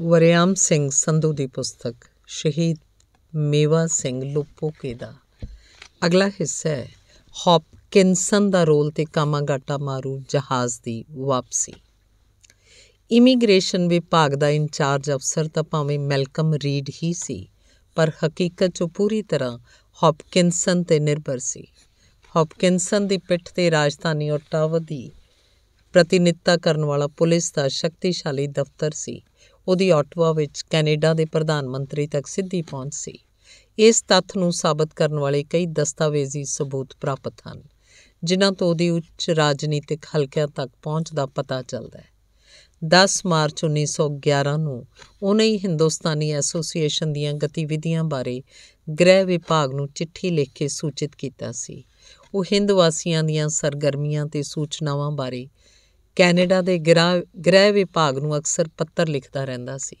ਵਰਿਆਮ ਸਿੰਘ ਸੰਧੂ ਦੀ ਪੁਸਤਕ ਸ਼ਹੀਦ ਮੇਵਾ ਸਿੰਘ ਲੋਪੋਕੇ ਦਾ ਅਗਲਾ ਹਿੱਸਾ ਹੈ ਹੌਪਕਿੰਸਨ ਦਾ ਰੋਲ ਤੇ ਕਾਮਾਗਾਟਾ ਮਾਰੂ ਜਹਾਜ਼ ਦੀ ਵਾਪਸੀ ਇਮੀਗ੍ਰੇਸ਼ਨ ਵਿਭਾਗ ਦਾ ਇੰਚਾਰਜ ਅਫਸਰ ਤਾਂ ਭਾਵੇਂ ਮੈਲਕਮ ਰੀਡ ਹੀ ਸੀ ਪਰ ਹਕੀਕਤ 'ਚ ਪੂਰੀ ਤਰ੍ਹਾਂ ਹੌਪਕਿੰਸਨ ਤੇ ਨਿਰਭਰ ਸੀ ਹੌਪਕਿੰਸਨ ਦੀ ਪਿੱਠ ਤੇ ਰਾਜਧਾਨੀ ਓਟਾਵਾ ਦੀ ਪ੍ਰਤੀਨਿਧਤਾ ਕਰਨ ਵਾਲਾ ਪੁਲਿਸ ਦਾ ਸ਼ਕਤੀਸ਼ਾਲੀ ਦਫ਼ਤਰ ਸੀ ਉਹਦੀ ਆਟਵਾ ਵਿੱਚ ਕੈਨੇਡਾ ਦੇ ਪ੍ਰਧਾਨ ਮੰਤਰੀ ਤੱਕ ਸਿੱਧੀ ਪਹੁੰਚ ਸੀ ਇਸ ਤੱਥ ਨੂੰ ਸਾਬਤ ਕਰਨ ਵਾਲੇ ਕਈ ਦਸਤਾਵੇਜ਼ੀ ਸਬੂਤ ਪ੍ਰਾਪਤ ਹਨ ਜਿਨ੍ਹਾਂ ਤੋਂ ਉਹਦੀ ਉੱਚ ਰਾਜਨੀਤਿਕ ਹਲਕਿਆਂ ਤੱਕ ਪਹੁੰਚ ਦਾ ਪਤਾ ਚੱਲਦਾ ਹੈ 10 ਮਾਰਚ 1911 ਨੂੰ ਉਹਨੇ ਹੀ ਹਿੰਦੁਸਤਾਨੀ ਐਸੋਸੀਏਸ਼ਨ ਦੀਆਂ ਗਤੀਵਿਧੀਆਂ ਬਾਰੇ ਗ੍ਰਹਿ ਵਿਭਾਗ ਨੂੰ ਚਿੱਠੀ ਲਿਖ ਕੇ ਸੂਚਿਤ ਕੀਤਾ ਸੀ ਉਹ ਹਿੰਦ ਵਾਸੀਆਂ ਦੀਆਂ ਸਰਗਰਮੀਆਂ ਤੇ ਸੂਚਨਾਵਾਂ ਬਾਰੇ ਕੈਨੇਡਾ ਦੇ ਗ੍ਰਹਿ ਵਿਭਾਗ ਨੂੰ ਅਕਸਰ ਪੱਤਰ ਲਿਖਦਾ ਰਹਿੰਦਾ ਸੀ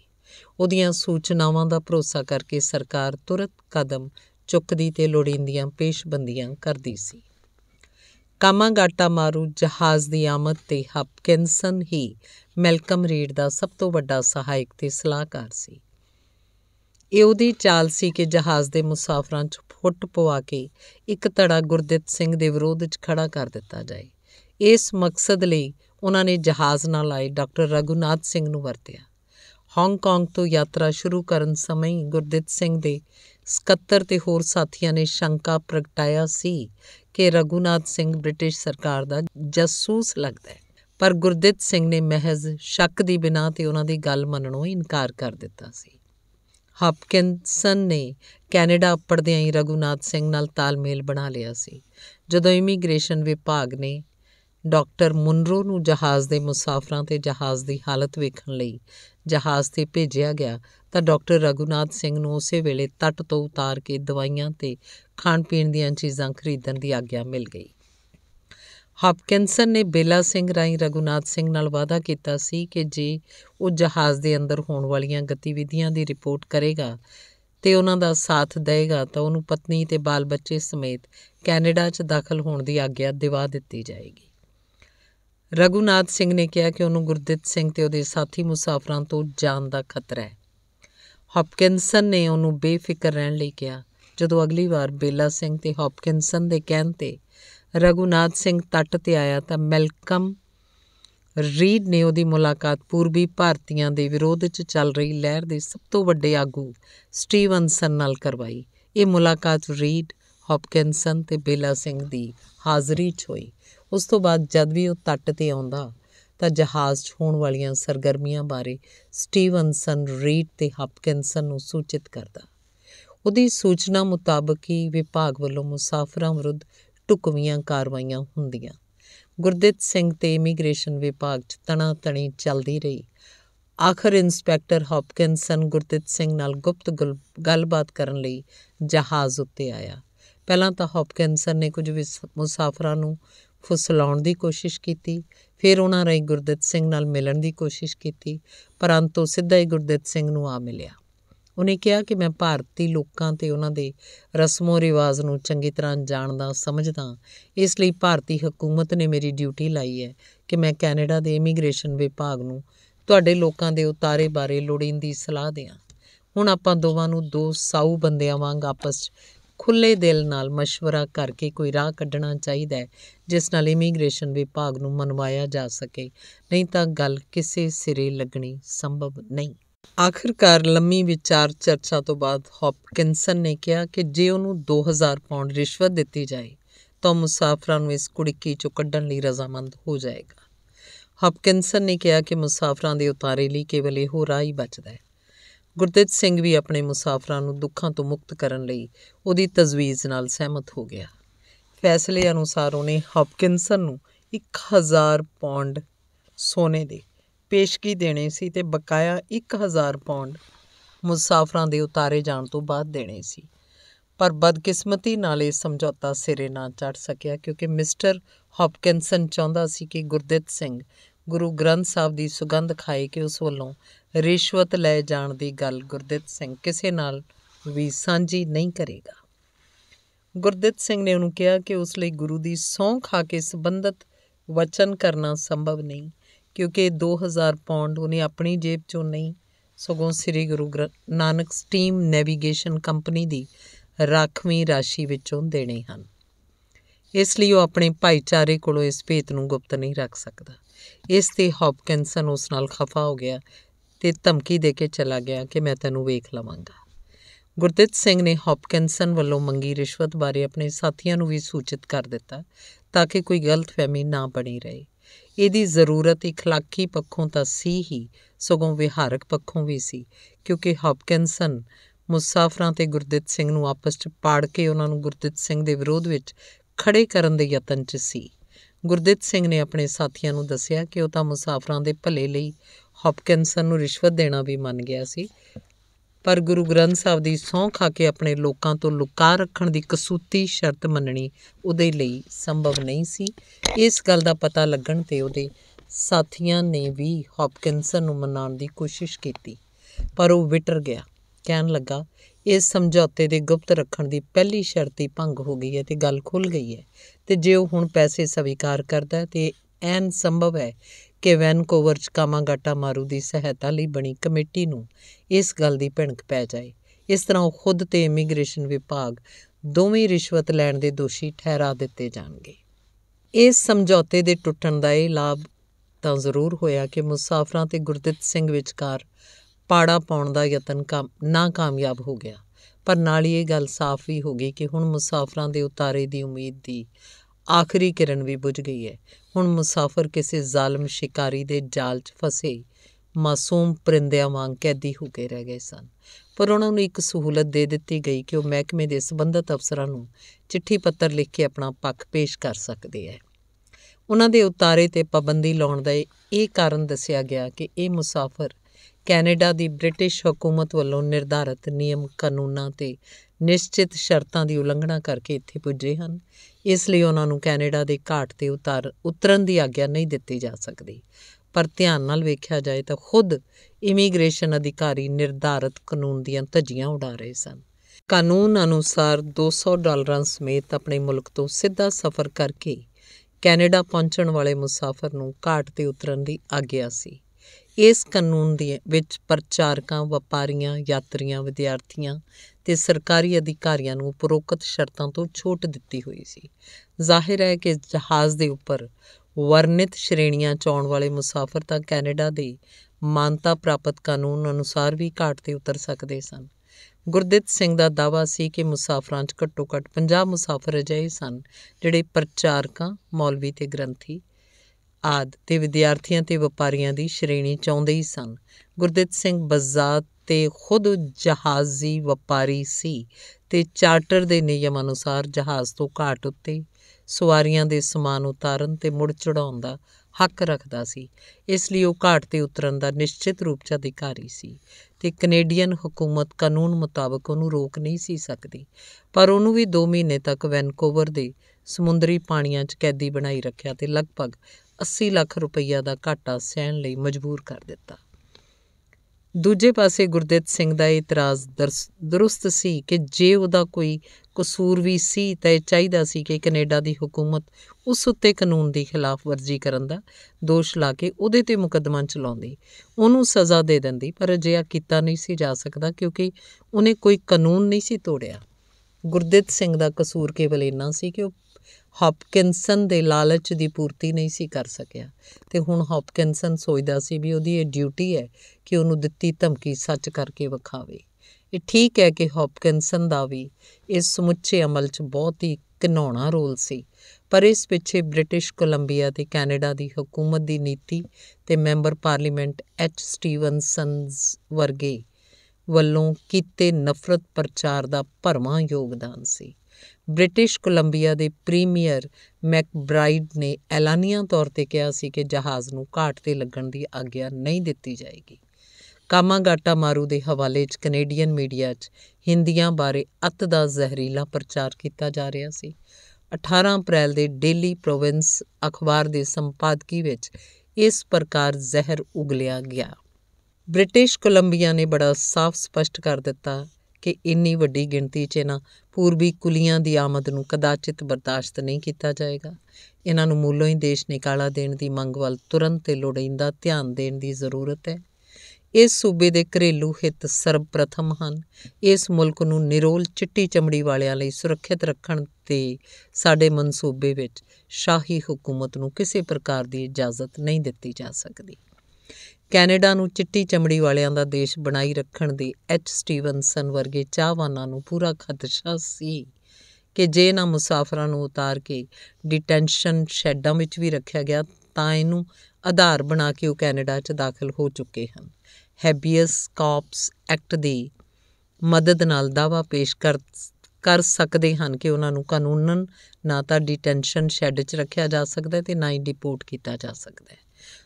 ਉਹਦੀਆਂ ਸੂਚਨਾਵਾਂ ਦਾ ਭਰੋਸਾ ਕਰਕੇ ਸਰਕਾਰ ਤੁਰਤ ਕਦਮ ਚੁੱਕਦੀ ਤੇ ਲੋੜੀਂਦੀਆਂ ਪੇਸ਼ਬੰਦੀਆਂ ਕਰਦੀ ਸੀ ਕਾਮਾਗਾਟਾ ਮਾਰੂ ਜਹਾਜ਼ ਦੀ ਆਮਦ ਤੇ ਹਪਕਿੰਸਨ ਹੀ ਮੈਲਕਮ ਰੀਡ ਦਾ ਸਭ ਤੋਂ ਵੱਡਾ ਸਹਾਇਕ ਤੇ ਸਲਾਹਕਾਰ ਸੀ ਇਹ ਉਹਦੀ ਚਾਲ ਸੀ ਕਿ ਜਹਾਜ਼ ਦੇ ਮੁਸਾਫਰਾਂ 'ਚ ਫੁੱਟ ਪਵਾ ਕੇ ਇੱਕ ਤੜਾ ਗੁਰਦਿੱਤ ਸਿੰਘ ਦੇ ਵਿਰੋਧ 'ਚ ਖੜਾ ਕਰ ਦਿੱਤਾ ਜਾਏ ਇਸ ਮਕਸਦ ਲਈ ਉਹਨਾਂ ਨੇ ਜਹਾਜ਼ ਨਾਲ ਆਏ ਡਾਕਟਰ ਰਗੁਨਾਥ ਸਿੰਘ ਨੂੰ ਵਰਤਿਆ ਹਾਂਗਕਾਂਗ ਤੋਂ ਯਾਤਰਾ ਸ਼ੁਰੂ ਕਰਨ ਸਮੇਂ ਗੁਰਦਿੱਤ ਸਿੰਘ ਦੇ ਸਕੱਤਰ ਤੇ ਹੋਰ ਸਾਥੀਆਂ ਨੇ ਸ਼ੰਕਾ ਪ੍ਰਗਟਾਇਆ ਸੀ ਕਿ ਰਗੁਨਾਥ ਸਿੰਘ ਬ੍ਰਿਟਿਸ਼ ਸਰਕਾਰ ਦਾ ਜਾਸੂਸ ਲੱਗਦਾ ਹੈ ਪਰ ਗੁਰਦਿੱਤ ਸਿੰਘ ਨੇ ਮਹਿਜ਼ ਸ਼ੱਕ ਦੀ ਬਿਨਾ ਤੇ ਉਹਨਾਂ ਦੀ ਗੱਲ ਮੰਨਣੋਂ ਇਨਕਾਰ ਕਰ ਦਿੱਤਾ ਸੀ ਹਾਪਕਿੰਸਨ ਨੇ ਕੈਨੇਡਾ ਪੜਦਿਆਂ ਹੀ ਰਗੁਨਾਥ ਸਿੰਘ ਨਾਲ ਤਾਲਮੇਲ ਬਣਾ ਲਿਆ ਸੀ ਜਦੋਂ ਇਮੀਗ੍ਰੇਸ਼ਨ ਵਿਭਾਗ ਨੇ ਡਾਕਟਰ ਮੁਨਰੋ ਨੂੰ ਜਹਾਜ਼ ਦੇ ਮੁਸਾਫਰਾਂ ਤੇ ਜਹਾਜ਼ ਦੀ ਹਾਲਤ ਵੇਖਣ ਲਈ ਜਹਾਜ਼ ਤੇ ਭੇਜਿਆ ਗਿਆ ਤਾਂ ਡਾਕਟਰ ਰਗੁਨਾਥ ਸਿੰਘ ਨੂੰ ਉਸੇ ਵੇਲੇ ਤੱਟ ਤੋਂ ਉਤਾਰ ਕੇ ਦਵਾਈਆਂ ਤੇ ਖਾਣ ਪੀਣ ਦੀਆਂ ਚੀਜ਼ਾਂ ਖਰੀਦਣ ਦੀ ਆਗਿਆ ਮਿਲ ਗਈ ਹਾਪਕਿੰਸਨ ਨੇ ਬੇਲਾ ਸਿੰਘ ਰਾਈ ਰਗੁਨਾਥ ਸਿੰਘ ਨਾਲ ਵਾਅਦਾ ਕੀਤਾ ਸੀ ਕਿ ਜੇ ਉਹ ਜਹਾਜ਼ ਦੇ ਅੰਦਰ ਹੋਣ ਵਾਲੀਆਂ ਗਤੀਵਿਧੀਆਂ ਦੀ ਰਿਪੋਰਟ ਕਰੇਗਾ ਤੇ ਉਹਨਾਂ ਦਾ ਸਾਥ ਦੇਵੇਗਾ ਤਾਂ ਉਹਨੂੰ ਪਤਨੀ ਤੇ ਬਾਲ ਬੱਚੇ ਸਮੇਤ ਕੈਨੇਡਾ 'ਚ ਦਾਖਲ ਹੋਣ ਦੀ ਆਗਿਆ ਦਿਵਾ ਦਿੱਤੀ ਜਾਏਗੀ ਰਗੂਨਾਥ ਸਿੰਘ ਨੇ ਕਿਹਾ ਕਿ ਉਹਨੂੰ ਗੁਰਦਿੱਤ ਸਿੰਘ ਤੇ ਉਹਦੇ ਸਾਥੀ ਮੁਸਾਫਰਾਂ ਤੋਂ ਜਾਨ ਦਾ ਖਤਰਾ ਹੈ ਹਾਪਕਿੰਸਨ ਨੇ ਉਹਨੂੰ ਬੇਫਿਕਰ ਰਹਿਣ ਲਈ ਕਿਹਾ ਜਦੋਂ ਅਗਲੀ ਵਾਰ ਬੇਲਾ ਸਿੰਘ ਤੇ ਹਾਪਕਿੰਸਨ ਦੇ ਕਹਿਣ ਤੇ ਰਗੂਨਾਥ ਸਿੰਘ ਤੱਟ ਤੇ ਆਇਆ ਤਾਂ ਮੈਲਕਮ ਰੀਡ ਨੇ ਉਹਦੀ ਮੁਲਾਕਾਤ ਪੂਰਬੀ ਭਾਰਤੀਆਂ ਦੇ ਵਿਰੋਧ ਵਿੱਚ ਚੱਲ ਰਹੀ ਲਹਿਰ ਦੇ ਸਭ ਤੋਂ ਵੱਡੇ ਆਗੂ ਸਟੀਵਨਸਨ ਨਾਲ ਕਰਵਾਈ ਇਹ ਮੁਲਾਕਾਤ ਰੀਡ ਹਾਪਕਿੰਸਨ ਤੇ ਬੇਲਾ ਸਿੰਘ ਦੀ ਹਾਜ਼ਰੀ 'ਚ ਹੋਈ ਉਸ ਤੋਂ ਬਾਅਦ ਜਦ ਵੀ ਉਹ ਤੱਟ ਤੇ ਆਉਂਦਾ ਤਾਂ ਜਹਾਜ਼ 'ਚ ਹੋਣ ਵਾਲੀਆਂ ਸਰਗਰਮੀਆਂ ਬਾਰੇ ਸਟੀਵਨਸਨ ਰੀਡ ਤੇ ਹਾਪਕਿੰਸਨ ਨੂੰ ਸੂਚਿਤ ਕਰਦਾ ਉਹਦੀ ਸੂਚਨਾ ਮੁਤਾਬਕ ਹੀ ਵਿਭਾਗ ਵੱਲੋਂ ਮੁਸਾਫਰਾਂ ਵਿਰੁੱਧ ਟੁਕਵੀਆਂ ਕਾਰਵਾਈਆਂ ਹੁੰਦੀਆਂ ਗੁਰਦਿੱਤ ਸਿੰਘ ਤੇ ਇਮੀਗ੍ਰੇਸ਼ਨ ਵਿਭਾਗ 'ਚ ਤਣਾ-ਤਣੀ ਚੱਲਦੀ ਰਹੀ ਆਖਰ ਇਨਸਪੈਕਟਰ ਹਾਪਕਿੰਸਨ ਗੁਰਦਿੱਤ ਸਿੰਘ ਨਾਲ ਗੁਪਤ ਗੱਲਬਾਤ ਕਰਨ ਲਈ ਜਹਾਜ਼ ਉੱਤੇ ਆਇਆ ਪਹਿਲਾਂ ਤਾਂ ਹਾਪਕਿੰਸਨ ਨੇ ਕੁਝ ਮੁਸਾਫਰਾਂ ਨੂੰ ਫੁਸਲਾਉਣ ਦੀ ਕੋਸ਼ਿਸ਼ ਕੀਤੀ ਫਿਰ ਉਹਨਾਂ ਰਾਹੀਂ ਗੁਰਦਿੱਤ ਸਿੰਘ ਨਾਲ ਮਿਲਣ ਦੀ ਕੋਸ਼ਿਸ਼ ਕੀਤੀ ਪਰੰਤੂ ਸਿੱਧਾ ਹੀ ਗੁਰਦਿੱਤ ਸਿੰਘ ਨੂੰ ਆ ਮਿਲਿਆ ਉਹਨੇ ਕਿਹਾ ਕਿ ਮੈਂ ਭਾਰਤੀ ਲੋਕਾਂ ਤੇ ਉਹਨਾਂ ਦੇ ਰਸਮੋ ਰਿਵਾਜ ਨੂੰ ਚੰਗੀ ਤਰ੍ਹਾਂ ਜਾਣਦਾ ਸਮਝਦਾ ਇਸ ਲਈ ਭਾਰਤੀ ਹਕੂਮਤ ਨੇ ਮੇਰੀ ਡਿਊਟੀ ਲਾਈ ਹੈ ਕਿ ਮੈਂ ਕੈਨੇਡਾ ਦੇ ਇਮੀਗ੍ਰੇਸ਼ਨ ਵਿਭਾਗ ਨੂੰ ਤੁਹਾਡੇ ਲੋਕਾਂ ਦੇ ਉਤਾਰੇ ਬਾਰੇ ਲੋੜੀਂਦੀ ਸਲਾਹ ਦਿਆਂ ਹੁਣ ਆਪਾਂ ਦੋਵਾਂ ਨੂੰ ਦੋ ਸਾਊ ਬੰਦਿਆਂ ਵਾਂਗ ਆਪਸ ਖੁੱਲੇ ਦਿਲ ਨਾਲ مشਵਰਾ ਕਰਕੇ ਕੋਈ ਰਾਹ ਕੱਢਣਾ ਚਾਹੀਦਾ ਹੈ ਜਿਸ ਨਾਲ ਇਮੀਗ੍ਰੇਸ਼ਨ ਵਿਭਾਗ ਨੂੰ ਮਨਵਾਇਆ ਜਾ ਸਕੇ ਨਹੀਂ ਤਾਂ ਗੱਲ ਕਿਸੇ ਸਿਰੇ ਲੱਗਣੀ ਸੰਭਵ ਨਹੀਂ ਆਖਰਕਾਰ ਲੰਮੀ ਵਿਚਾਰ ਚਰਚਾ ਤੋਂ ਬਾਅਦ ਹੌਪਕਿੰਸਨ ਨੇ ਕਿਹਾ ਕਿ ਜੇ ਉਹਨੂੰ 2000 ਪਾਉਂਡ ਰਿਸ਼ਵਤ ਦਿੱਤੀ ਜਾਏ ਤਾਂ ਮੁਸਾਫਰਾਂ ਨੂੰ ਇਸ ਕੁੜਕੀ ਚੋਂ ਕੱਢਣ ਲਈ ਰਜ਼ਾਮੰਦ ਹੋ ਜਾਏਗਾ ਹੌਪਕਿੰਸਨ ਨੇ ਕਿਹਾ ਕਿ ਮੁਸਾਫਰਾਂ ਦੇ ਉਤਾਰੇ ਲਈ ਕੇਵਲ ਇਹੋ ਰਾਹ ਹੀ ਬਚਦਾ ਹੈ ਗੁਰਦੇਵ ਸਿੰਘ ਵੀ ਆਪਣੇ ਮੁਸਾਫਰਾਂ ਨੂੰ ਦੁੱਖਾਂ ਤੋਂ ਮੁਕਤ ਕਰਨ ਲਈ ਉਹਦੀ ਤਜਵੀਜ਼ ਨਾਲ ਸਹਿਮਤ ਹੋ ਗਿਆ ਫੈਸਲੇ ਅਨੁਸਾਰ ਉਹਨੇ ਹੌਪਕਿੰਸਨ ਨੂੰ 1000 ਪੌਂਡ ਸੋਨੇ ਦੇ ਪੇਸ਼ਗੀ ਦੇਣੇ ਸੀ ਤੇ ਬਕਾਇਆ 1000 ਪੌਂਡ ਮੁਸਾਫਰਾਂ ਦੇ ਉਤਾਰੇ ਜਾਣ ਤੋਂ ਬਾਅਦ ਦੇਣੇ ਸੀ ਪਰ ਬਦਕਿਸਮਤੀ ਨਾਲ ਇਹ ਸਮਝੌਤਾ ਸਿਰੇ ਨਾ ਚੜ ਸਕਿਆ ਕਿਉਂਕਿ ਮਿਸਟਰ ਹੌਪਕਿੰਸਨ ਚਾਹੁੰਦਾ ਸੀ ਕਿ ਗੁਰਦੇਵ ਸਿੰਘ ਗੁਰੂ ਗ੍ਰੰਥ ਸਾਹਿਬ ਦੀ ਸੁਗੰਧ ਖਾਏ ਕਿ ਉਸ ਵੱਲੋਂ ਰਿਸ਼ਵਤ ਲੈ ਜਾਣ ਦੀ ਗੱਲ ਗੁਰਦਿੱਤ ਸਿੰਘ ਕਿਸੇ ਨਾਲ ਵੀ ਸਾਂਝੀ ਨਹੀਂ ਕਰੇਗਾ ਗੁਰਦਿੱਤ ਸਿੰਘ ਨੇ ਉਹਨੂੰ ਕਿਹਾ ਕਿ ਉਸ ਲਈ ਗੁਰੂ ਦੀ ਸੌਂ ਖਾ ਕੇ ਸੰਬੰਧਤ ਵਚਨ ਕਰਨਾ ਸੰਭਵ ਨਹੀਂ ਕਿਉਂਕਿ 2000 ਪੌਂਡ ਉਹਨੇ ਆਪਣੀ ਜੇਬ ਚੋਂ ਨਹੀਂ ਸਗੋਂ Sri Guru Nanak Steam Navigation Company ਦੀ ਰਾਖਵੀਂ ਰਾਸ਼ੀ ਵਿੱਚੋਂ ਦੇਣੇ ਹਨ ਇਸ ਲਈ ਉਹ ਆਪਣੇ ਭਾਈਚਾਰੇ ਕੋਲੋਂ ਇਸ ਭੇਤ ਨੂੰ ਗੁਪਤ ਨਹੀਂ ਰੱਖ ਸਕਦਾ ਇਸ ਤੇ ਹੌਪਕਿੰਸਨ ਉਸ ਨਾਲ ਖਫਾ ਹੋ ਗਿਆ ਤੇ ਧਮਕੀ ਦੇ ਕੇ ਚਲਾ ਗਿਆ ਕਿ ਮੈਂ ਤੈਨੂੰ ਵੇਖ ਲਵਾਂਗਾ ਗੁਰਦਿੱਤ ਸਿੰਘ ਨੇ ਹੌਪਕਿੰਸਨ ਵੱਲੋਂ ਮੰਗੀ ਰਿਸ਼ਵਤ ਬਾਰੇ ਆਪਣੇ ਸਾਥੀਆਂ ਨੂੰ ਵੀ ਸੂਚਿਤ ਕਰ ਦਿੱਤਾ ਤਾਂ ਕਿ ਕੋਈ ਗਲਤਫਹਿਮੀ ਨਾ ਬਣੀ ਰਹੇ ਇਹਦੀ ਜ਼ਰੂਰਤ اخلاقی ਪੱਖੋਂ ਤਾਂ ਸੀ ਹੀ ਸਗੋਂ ਵਿਹਾਰਕ ਪੱਖੋਂ ਵੀ ਸੀ ਕਿਉਂਕਿ ਹੌਪਕਿੰਸਨ ਮੁਸਾਫਰਾਂ ਤੇ ਗੁਰਦਿੱਤ ਸਿੰਘ ਨੂੰ ਆਪਸ 'ਚ ਪਾੜ ਕੇ ਉਹਨਾਂ ਨੂੰ ਗੁਰਦਿੱਤ ਸਿੰਘ ਦੇ ਵਿਰੋਧ ਵਿੱਚ ਖੜੇ ਕਰਨ ਦੇ ਯਤਨ 'ਚ ਸੀ ਗੁਰਦਿੱਤ ਸਿੰਘ ਨੇ ਆਪਣੇ ਸਾਥੀਆਂ ਨੂੰ ਦੱਸਿਆ ਕਿ ਉਹ ਤਾਂ ਮੁਸਾਫਰਾਂ ਦੇ ਭਲੇ ਲਈ ਹੌਪਕਿੰਸਨ ਨੂੰ ਰਿਸ਼ਵਤ ਦੇਣਾ ਵੀ ਮੰਨ ਗਿਆ ਸੀ ਪਰ ਗੁਰੂ ਗ੍ਰੰਥ ਸਾਹਿਬ ਦੀ ਸੌਂ ਖਾ ਕੇ ਆਪਣੇ ਲੋਕਾਂ ਤੋਂ ਲੁਕਾ ਰੱਖਣ ਦੀ ਕਸੂਤੀ ਸ਼ਰਤ ਮੰਨਣੀ ਉਹਦੇ ਲਈ ਸੰਭਵ ਨਹੀਂ ਸੀ ਇਸ ਗੱਲ ਦਾ ਪਤਾ ਲੱਗਣ ਤੇ ਉਹਦੇ ਸਾਥੀਆਂ ਨੇ ਵੀ ਹੌਪਕਿੰਸਨ ਨੂੰ ਮਨਾਉਣ ਦੀ ਕੋਸ਼ਿਸ਼ ਕੀਤੀ ਪਰ ਉਹ ਵਿਟਰ ਗਿਆ ਕਹਿਣ ਲੱਗਾ ਇਸ ਸਮਝੌਤੇ ਦੇ ਗੁਪਤ ਰੱਖਣ ਦੀ ਪਹਿਲੀ ਸ਼ਰਤ ਹੀ ਭੰਗ ਹੋ ਗਈ ਹੈ ਤੇ ਗੱਲ ਖੁੱਲ ਗਈ ਹੈ ਤੇ ਜੇ ਉਹ ਹੁਣ ਪੈਸੇ ਸਵੀਕਾਰ ਕਰਦਾ ਤੇ ਐਨ ਸੰਭਵ ਹੈ ਕਿ ਵੈਨਕੋਵਰ ਚ ਕਾਮਾਗਾਟਾ ਮਾਰੂ ਦੀ ਸਹਾਇਤਾ ਲਈ ਬਣੀ ਕਮੇਟੀ ਨੂੰ ਇਸ ਗੱਲ ਦੀ ਭਿਣਕ ਪੈ ਜਾਏ ਇਸ ਤਰ੍ਹਾਂ ਉਹ ਖੁਦ ਤੇ ਇਮੀਗ੍ਰੇਸ਼ਨ ਵਿਭਾਗ ਦੋਵੇਂ ਰਿਸ਼ਵਤ ਲੈਣ ਦੇ ਦੋਸ਼ੀ ਠਹਿਰਾ ਦਿੱਤੇ ਜਾਣਗੇ ਇਸ ਸਮਝੌਤੇ ਦੇ ਟੁੱਟਣ ਦਾ ਇਹ ਲਾਭ ਤਾਂ ਜ਼ਰੂਰ ਹੋਇਆ ਕਿ ਮੁਸਾਫਰਾਂ ਤੇ ਗੁਰਦਿੱਤ ਸਿੰਘ ਵਿਚਕਾਰ ਪਾੜਾ ਪਾਉਣ ਦਾ ਯਤਨ ਕਾਮ ਨਾ ਕਾਮਯਾਬ ਹੋ ਗਿਆ ਪਰ ਨਾਲ ਹੀ ਇਹ ਗੱਲ ਸਾਫ਼ ਵੀ ਹੋ ਗਈ ਕਿ ਹੁਣ ਮੁਸਾਫਰਾਂ ਦੇ ਉਤਾਰੇ ਦੀ ਉਮੀਦ ਦੀ ਆਖਰੀ ਕਿਰਨ ਵੀ ਬੁਝ ਗਈ ਹੈ ਹੁਣ ਮੁਸਾਫਰ ਕਿਸੇ ਜ਼ਾਲਮ ਸ਼ਿਕਾਰੀ ਦੇ ਜਾਲ 'ਚ ਫਸੇ ਮਾਸੂਮ ਪਰਿੰਦਿਆਂ ਵਾਂਗ ਕੈਦੀ ਹੋ ਕੇ ਰਹਿ ਗਏ ਸਨ ਪਰ ਉਹਨਾਂ ਨੂੰ ਇੱਕ ਸਹੂਲਤ ਦੇ ਦਿੱਤੀ ਗਈ ਕਿ ਉਹ ਮਹਿਕਮੇ ਦੇ ਸਬੰਧਤ ਅਫਸਰਾਂ ਨੂੰ ਚਿੱਠੀ ਪੱਤਰ ਲਿਖ ਕੇ ਆਪਣਾ ਪੱਖ ਪੇਸ਼ ਕਰ ਸਕਦੇ ਹੈ ਉਹਨਾਂ ਦੇ ਉਤਾਰੇ ਤੇ ਪਾਬੰਦੀ ਲਾਉਣ ਦਾ ਇਹ ਕਾਰਨ ਦੱਸਿਆ ਗਿਆ ਕਿ ਇਹ ਮੁਸਾਫਰ ਕੈਨੇਡਾ ਦੀ ਬ੍ਰਿਟਿਸ਼ ਹਕੂਮਤ ਵੱਲੋਂ ਨਿਰਧਾਰਤ ਨਿਯਮ ਕਾਨੂੰਨਾਂ ਤੇ ਨਿਸ਼ਚਿਤ ਸ਼ਰਤਾਂ ਦੀ ਉਲੰਘਣਾ ਕਰਕੇ ਇੱਥੇ ਪੁੱਜੇ ਹਨ ਇਸ ਲਈ ਉਹਨਾਂ ਨੂੰ ਕੈਨੇਡਾ ਦੇ ਘਾਟ ਤੇ ਉਤਰ ਉਤਰਨ ਦੀ ਆਗਿਆ ਨਹੀਂ ਦਿੱਤੀ ਜਾ ਸਕਦੀ ਪਰ ਧਿਆਨ ਨਾਲ ਵੇਖਿਆ ਜਾਏ ਤਾਂ ਖੁਦ ਇਮੀਗ੍ਰੇਸ਼ਨ ਅਧਿਕਾਰੀ ਨਿਰਧਾਰਤ ਕਾਨੂੰਨ ਦੀਆਂ ਧੱਜੀਆਂ ਉਡਾ ਰਹੇ ਸਨ ਕਾਨੂੰਨ ਅਨੁਸਾਰ 200 ਡਾਲਰਾਂ ਸਮੇਤ ਆਪਣੇ ਮੁਲਕ ਤੋਂ ਸਿੱਧਾ ਸਫ਼ਰ ਕਰਕੇ ਕੈਨੇਡਾ ਪਹੁੰਚਣ ਵਾਲੇ ਮੁਸਾਫਰ ਨੂੰ ਘਾਟ ਤੇ ਉਤਰਨ ਦੀ ਆਗਿਆ ਸੀ ਇਸ ਕਾਨੂੰਨ ਦੇ ਵਿੱਚ ਪ੍ਰਚਾਰਕਾਂ ਵਪਾਰੀਆਂ ਯਾਤਰੀਆਂ ਵਿਦਿਆਰਥੀਆਂ ਤੇ ਸਰਕਾਰੀ ਅਧਿਕਾਰੀਆਂ ਨੂੰ ਉਪਰੋਕਤ ਸ਼ਰਤਾਂ ਤੋਂ ਛੋਟ ਦਿੱਤੀ ਹੋਈ ਸੀ ਜ਼ਾਹਿਰ ਹੈ ਕਿ ਜਹਾਜ਼ ਦੇ ਉੱਪਰ ਵਰਣਿਤ ਸ਼੍ਰੇਣੀਆਂ ਚਾਉਣ ਵਾਲੇ ਮੁਸਾਫਰ ਤਾਂ ਕੈਨੇਡਾ ਦੇ ਮਾਨਤਾ ਪ੍ਰਾਪਤ ਕਾਨੂੰਨ ਅਨੁਸਾਰ ਵੀ ਘਾਟ ਤੇ ਉਤਰ ਸਕਦੇ ਸਨ ਗੁਰਦਿੱਤ ਸਿੰਘ ਦਾ ਦਾਵਾ ਸੀ ਕਿ ਮੁਸਾਫਰਾਂ 'ਚ ਘੱਟੋ-ਘੱਟ 50 ਮੁਸਾਫਰ ਅਜਿਹੇ ਸਨ ਜਿਹੜੇ ਪ੍ਰਚਾਰਕਾਂ ਮੌਲਵੀ ਤੇ ਗ੍ਰੰਥੀ ਆਦ ਤੇ ਵਿਦਿਆਰਥੀਆਂ ਤੇ ਵਪਾਰੀਆਂ ਦੀ ਸ਼੍ਰੇਣੀ ਚਾਹੁੰਦੇ ਹੀ ਸਨ ਗੁਰਦਿੱਤ ਸਿੰਘ ਬਜ਼ਾਦ ਤੇ ਖੁਦ ਜਹਾਜ਼ੀ ਵਪਾਰੀ ਸੀ ਤੇ ਚਾਰਟਰ ਦੇ ਨਿਯਮ ਅਨੁਸਾਰ ਜਹਾਜ਼ ਤੋਂ ਘਾਟ ਉੱਤੇ ਸਵਾਰੀਆਂ ਦੇ ਸਮਾਨ ਉਤਾਰਨ ਤੇ ਮੁੜ ਚੜਾਉਣ ਦਾ ਹੱਕ ਰੱਖਦਾ ਸੀ ਇਸ ਲਈ ਉਹ ਘਾਟ ਤੇ ਉਤਰਨ ਦਾ ਨਿਸ਼ਚਿਤ ਰੂਪ 'ਚ ਅਧਿਕਾਰੀ ਸੀ ਤੇ ਕੈਨੇਡੀਅਨ ਹਕੂਮਤ ਕਾਨੂੰਨ ਮੁਤਾਬਕ ਉਹਨੂੰ ਰੋਕ ਨਹੀਂ ਸੀ ਸਕਦੀ ਪਰ ਉਹਨੂੰ ਵੀ 2 ਮਹੀਨੇ ਤੱਕ ਵੈਨਕੂਵਰ ਦੇ ਸਮੁੰਦਰੀ ਪਾਣੀਆਂ 'ਚ ਕੈਦੀ ਬਣਾਈ ਰੱਖਿਆ ਤੇ ਲਗਭਗ 80 ਲੱਖ ਰੁਪਈਆ ਦਾ ਘਾਟਾ ਸਹਿਣ ਲਈ ਮਜਬੂਰ ਕਰ ਦਿੱਤਾ ਦੂਜੇ ਪਾਸੇ ਗੁਰਦੇਵ ਸਿੰਘ ਦਾ ਇਤਰਾਜ਼ درست ਸੀ ਕਿ ਜੇ ਉਹਦਾ ਕੋਈ ਕਸੂਰ ਵੀ ਸੀ ਤਾਂ ਇਹ ਚਾਹੀਦਾ ਸੀ ਕਿ ਕੈਨੇਡਾ ਦੀ ਹਕੂਮਤ ਉਸ ਉੱਤੇ ਕਾਨੂੰਨ ਦੀ ਖਿਲਾਫ ਵਰਜੀ ਕਰਨ ਦਾ ਦੋਸ਼ ਲਾ ਕੇ ਉਹਦੇ ਤੇ ਮੁਕੱਦਮਾ ਚਲਾਉਂਦੀ ਉਹਨੂੰ ਸਜ਼ਾ ਦੇ ਦਿੰਦੀ ਪਰ ਅਜਿਹਾ ਕੀਤਾ ਨਹੀਂ ਸੀ ਜਾ ਸਕਦਾ ਕਿਉਂਕਿ ਉਹਨੇ ਕੋਈ ਕਾਨੂੰਨ ਨਹੀਂ ਸੀ ਤੋੜਿਆ ਗੁਰਦੇਵ ਸਿੰਘ ਦਾ ਕਸੂਰ ਕੇਵਲ ਇੰਨਾ ਸੀ ਕਿ ਉਹ ਹੌਪਕਿੰਸਨ ਦੇ ਲਾਲਚ ਦੀ ਪੂਰਤੀ ਨਹੀਂ ਸੀ ਕਰ ਸਕਿਆ ਤੇ ਹੁਣ ਹੌਪਕਿੰਸਨ ਸੋਚਦਾ ਸੀ ਵੀ ਉਹਦੀ ਇਹ ਡਿਊਟੀ ਹੈ ਕਿ ਉਹਨੂੰ ਦਿੱਤੀ ਧਮਕੀ ਸੱਚ ਕਰਕੇ ਵਿਖਾਵੇ ਇਹ ਠੀਕ ਹੈ ਕਿ ਹੌਪਕਿੰਸਨ ਦਾ ਵੀ ਇਸ ਸਮੁੱਚੇ ਅਮਲ 'ਚ ਬਹੁਤ ਹੀ ਘਿਨਾਉਣਾ ਰੋਲ ਸੀ ਪਰ ਇਸ ਪਿੱਛੇ ਬ੍ਰਿਟਿਸ਼ ਕੋਲੰਬੀਆ ਤੇ ਕੈਨੇਡਾ ਦੀ ਹਕੂਮਤ ਦੀ ਨੀਤੀ ਤੇ ਮੈਂਬਰ ਪਾਰਲੀਮੈਂਟ ਐਚ ਸਟੀਵਨਸਨਸ ਵਰਗੇ ਵੱਲੋਂ ਕੀਤੇ ਨਫ਼ਰਤ ਪ੍ਰਚਾਰ ਦਾ ਭਰਮਾ ਯੋਗਦਾਨ ਸੀ ਬ੍ਰਿਟਿਸ਼ ਕੋਲੰਬੀਆ ਦੇ ਪ੍ਰੀਮੀਅਰ ਮੈਕਬ੍ਰਾਈਡ ਨੇ ਐਲਾਨੀਆ ਤੌਰ ਤੇ ਕਿਹਾ ਸੀ ਕਿ ਜਹਾਜ਼ ਨੂੰ ਘਾਟ ਤੇ ਲੱਗਣ ਦੀ ਆਗਿਆ ਨਹੀਂ ਦਿੱਤੀ ਜਾਏਗੀ ਕਾਮਾਗਾਟਾ ਮਾਰੂ ਦੇ ਹਵਾਲੇ 'ਚ ਕੈਨੇਡੀਅਨ ਮੀਡੀਆ 'ਚ ਹਿੰਦੀਆਂ ਬਾਰੇ ਅਤ ਦਾ ਜ਼ਹਿਰੀਲਾ ਪ੍ਰਚਾਰ ਕੀਤਾ ਜਾ ਰਿਹਾ ਸੀ 18 ਅਪ੍ਰੈਲ ਦੇ ਡੇਲੀ ਪ੍ਰੋਵਿੰਸ ਅਖਬਾਰ ਦੇ ਸੰਪਾਦਕੀ ਵਿੱਚ ਇਸ ਪ੍ਰਕਾਰ ਜ਼ਹਿਰ ਉਗਲਿਆ ਗਿਆ ਬ੍ਰਿਟਿਸ਼ ਕੋਲੰਬੀਆ ਨੇ ਬੜਾ ਸਾਫ਼ ਸਪਸ਼ਟ ਕਰ ਦਿੱਤਾ ਕਿ ਇੰਨੀ ਵੱਡੀ ਗਿਣਤੀ 'ਚ ਇਹਨਾਂ ਪੂਰਬੀ ਕੁਲੀਆਂ ਦੀ ਆਮਦ ਨੂੰ ਕਦਾਚਿਤ ਬਰਦਾਸ਼ਤ ਨਹੀਂ ਕੀਤਾ ਜਾਏਗਾ ਇਹਨਾਂ ਨੂੰ ਮੂਲੋਂ ਹੀ ਦੇਸ਼ ਨਿਕਾਲਾ ਦੇਣ ਦੀ ਮੰਗ ਵੱਲ ਤੁਰੰਤ ਤੇ ਲੋੜੀਂਦਾ ਧਿਆਨ ਦੇਣ ਦੀ ਜ਼ਰੂਰਤ ਹੈ ਇਸ ਸੂਬੇ ਦੇ ਘਰੇਲੂ ਹਿੱਤ ਸਰਬਪ੍ਰਥਮ ਹਨ ਇਸ ਮੁਲਕ ਨੂੰ ਨਿਰੋਲ ਚਿੱਟੀ ਚਮੜੀ ਵਾਲਿਆਂ ਲਈ ਸੁਰੱਖਿਅਤ ਰੱਖਣ ਤੇ ਸਾਡੇ ਮਨਸੂਬੇ ਵਿੱਚ ਸ਼ਾਹੀ ਹਕੂਮਤ ਨੂੰ ਕਿਸੇ ਪ੍ਰਕਾਰ ਦੀ ਇਜਾਜ਼ਤ ਨਹੀਂ ਦਿੱਤੀ ਜਾ ਸਕਦੀ ਕੈਨੇਡਾ ਨੂੰ ਚਿੱਟੀ ਚਮੜੀ ਵਾਲਿਆਂ ਦਾ ਦੇਸ਼ ਬਣਾਈ ਰੱਖਣ ਦੀ ਐਚ ਸਟੀਵਨਸਨ ਵਰਗੇ ਚਾਹਵਾਨਾਂ ਨੂੰ ਪੂਰਾ ਖਦਸ਼ਾ ਸੀ ਕਿ ਜੇ ਨਾ ਮੁਸਾਫਰਾਂ ਨੂੰ ਉਤਾਰ ਕੇ ਡਿਟੈਂਸ਼ਨ ਸ਼ੈੱਡਾਂ ਵਿੱਚ ਵੀ ਰੱਖਿਆ ਗਿਆ ਤਾਂ ਇਹਨੂੰ ਆਧਾਰ ਬਣਾ ਕੇ ਉਹ ਕੈਨੇਡਾ 'ਚ ਦਾਖਲ ਹੋ ਚੁੱਕੇ ਹਨ ਹੈਬੀਅਸ ਕਾਰਪਸ ਐਕਟ ਦੀ ਮਦਦ ਨਾਲ ਦਾਵਾ ਪੇਸ਼ ਕਰ ਕਰ ਸਕਦੇ ਹਨ ਕਿ ਉਹਨਾਂ ਨੂੰ ਕਾਨੂੰਨਨ ਨਾ ਤਾਂ ਡਿਟੈਂਸ਼ਨ ਸ਼ੈੱਡ 'ਚ ਰੱਖਿਆ ਜਾ ਸਕਦਾ ਤੇ ਨਾ ਹੀ ਡਿਪੋਰਟ ਕੀਤਾ ਜਾ ਸਕਦਾ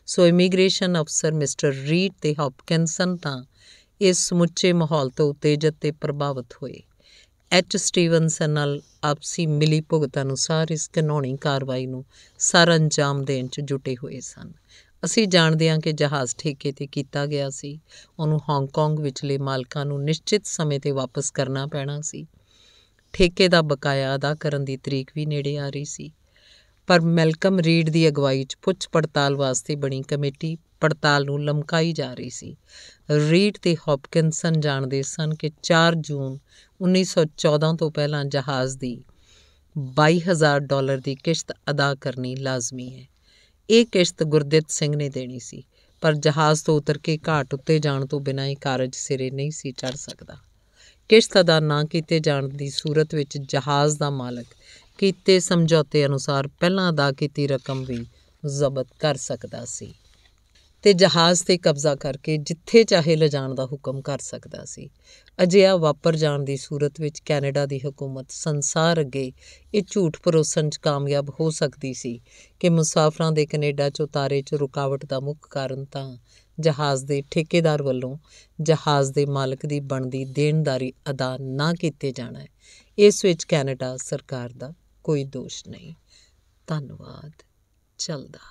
ਸੋ ਇਮੀਗ੍ਰੇਸ਼ਨ ਅਫਸਰ ਮਿਸਟਰ ਰੀਡ ਤੇ ਹੌਪਕਿੰਸਨ ਤਾਂ ਇਸ ਸਮੁੱਚੇ ਮਾਹੌਲ ਤੋਂ ਉਤੇਜਿਤ ਤੇ ਪ੍ਰਭਾਵਿਤ ਹੋਏ ਐਚ ਸਟੀਵਨਸਨ ਨਾਲ ਆਪਸੀ ਮਿਲੀ ਭੁਗਤ ਅਨੁਸਾਰ ਇਸ ਕਾਨੂੰਨੀ ਕਾਰਵਾਈ ਨੂੰ ਸਾਰ ਅੰਜਾਮ ਦੇਣ 'ਚ ਜੁਟੇ ਹੋਏ ਸਨ ਅਸੀਂ ਜਾਣਦੇ ਹਾਂ ਕਿ ਜਹਾਜ਼ ਠੇਕੇ ਤੇ ਕੀਤਾ ਗਿਆ ਸੀ ਉਹਨੂੰ ਹਾਂਗਕਾਂਗ ਵਿਚਲੇ ਮਾਲਕਾਂ ਨੂੰ ਨਿਸ਼ਚਿਤ ਸਮੇਂ ਤੇ ਵਾਪਸ ਕਰਨਾ ਪੈਣਾ ਸੀ ਠੇਕੇ ਦਾ ਬਕਾਇਆ ਅਦਾ ਕਰਨ ਦੀ ਤਰੀਕ ਵੀ ਨੇੜੇ ਆ ਰਹੀ ਸੀ ਪਰ ਮੈਲਕਮ ਰੀਡ ਦੀ ਅਗਵਾਈ 'ਚ ਪੁੱਛ ਪੜਤਾਲ ਵਾਸਤੇ ਬਣੀ ਕਮੇਟੀ ਪੜਤਾਲ ਨੂੰ ਲਮਕਾਈ ਜਾ ਰਹੀ ਸੀ ਰੀਡ ਤੇ ਹੌਪਕਿੰਸਨ ਜਾਣਦੇ ਸਨ ਕਿ 4 ਜੂਨ 1914 ਤੋਂ ਪਹਿਲਾਂ ਜਹਾਜ਼ ਦੀ 22000 ਡਾਲਰ ਦੀ ਕਿਸ਼ਤ ਅਦਾ ਕਰਨੀ ਲਾਜ਼ਮੀ ਹੈ ਇਹ ਕਿਸ਼ਤ ਗੁਰਦਿੱਤ ਸਿੰਘ ਨੇ ਦੇਣੀ ਸੀ ਪਰ ਜਹਾਜ਼ ਤੋਂ ਉਤਰ ਕੇ ਘਾਟ ਉੱਤੇ ਜਾਣ ਤੋਂ ਬਿਨਾਂ ਇਹ ਕਾਰਜ ਸਿਰੇ ਨਹੀਂ ਸੀ ਚੜ ਸਕਦਾ ਕਿਸ਼ਤ ਅਦਾ ਨਾ ਕੀਤੇ ਜਾਣ ਦੀ ਸੂਰਤ ਵਿੱਚ ਜਹਾਜ਼ ਦਾ ਮਾਲਕ ਕੀਤੇ ਸਮਝੌਤੇ ਅਨੁਸਾਰ ਪਹਿਲਾਂ ਅਦਾ ਕੀਤੀ ਰਕਮ ਵੀ ਜ਼ਬਤ ਕਰ ਸਕਦਾ ਸੀ ਤੇ ਜਹਾਜ਼ ਤੇ ਕਬਜ਼ਾ ਕਰਕੇ ਜਿੱਥੇ ਚਾਹੇ ਲਿਜਾਣ ਦਾ ਹੁਕਮ ਕਰ ਸਕਦਾ ਸੀ ਅਜਿਹਾ ਵਾਪਰ ਜਾਣ ਦੀ ਸੂਰਤ ਵਿੱਚ ਕੈਨੇਡਾ ਦੀ ਹਕੂਮਤ ਸੰਸਾਰ ਅੱਗੇ ਇਹ ਝੂਠ ਪਰੋਸਣ 'ਚ ਕਾਮਯਾਬ ਹੋ ਸਕਦੀ ਸੀ ਕਿ ਮੁਸਾਫਰਾਂ ਦੇ ਕੈਨੇਡਾ 'ਚ ਉਤਾਰੇ 'ਚ ਰੁਕਾਵਟ ਦਾ ਮੁੱਖ ਕਾਰਨ ਤਾਂ ਜਹਾਜ਼ ਦੇ ਠੇਕੇਦਾਰ ਵੱਲੋਂ ਜਹਾਜ਼ ਦੇ ਮਾਲਕ ਦੀ ਬਣਦੀ ਦੇਣਦਾਰੀ ਅਦਾ ਨਾ ਕੀਤੇ ਜਾਣਾ ਹੈ ਇਸ ਵਿੱਚ ਕੈਨੇਡਾ ਸਰਕਾਰ ਦਾ ਕੋਈ ਦੋਸ਼ ਨਹੀਂ ਧੰਨਵਾਦ ਚਲਦਾ